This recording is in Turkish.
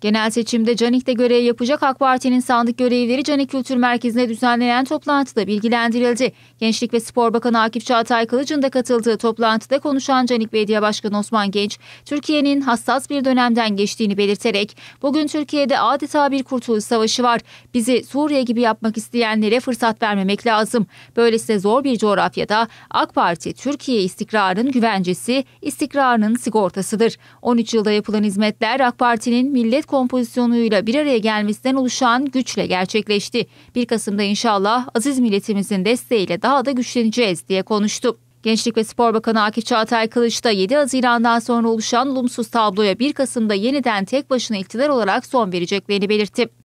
Genel seçimde Canik'te görev yapacak AK Parti'nin sandık görevlileri Canik Kültür Merkezi'ne düzenlenen toplantıda bilgilendirildi. Gençlik ve Spor Bakanı Akif Çağatay Kılıç'ın da katıldığı toplantıda konuşan Canik Belediye Başkanı Osman Genç, Türkiye'nin hassas bir dönemden geçtiğini belirterek, bugün Türkiye'de adeta bir kurtuluş savaşı var. Bizi Suriye gibi yapmak isteyenlere fırsat vermemek lazım. Böylesine zor bir coğrafyada AK Parti Türkiye istikrarın güvencesi, istikrarının sigortasıdır. 13 yılda yapılan hizmetler AK Parti'nin millet kompozisyonuyla bir araya gelmesinden oluşan güçle gerçekleşti. 1 Kasım'da inşallah aziz milletimizin desteğiyle daha da güçleneceğiz diye konuştu. Gençlik ve Spor Bakanı Akif Çağatay Kılıç da 7 Haziran'dan sonra oluşan olumsuz tabloya 1 Kasım'da yeniden tek başına iktidar olarak son vereceklerini belirtti.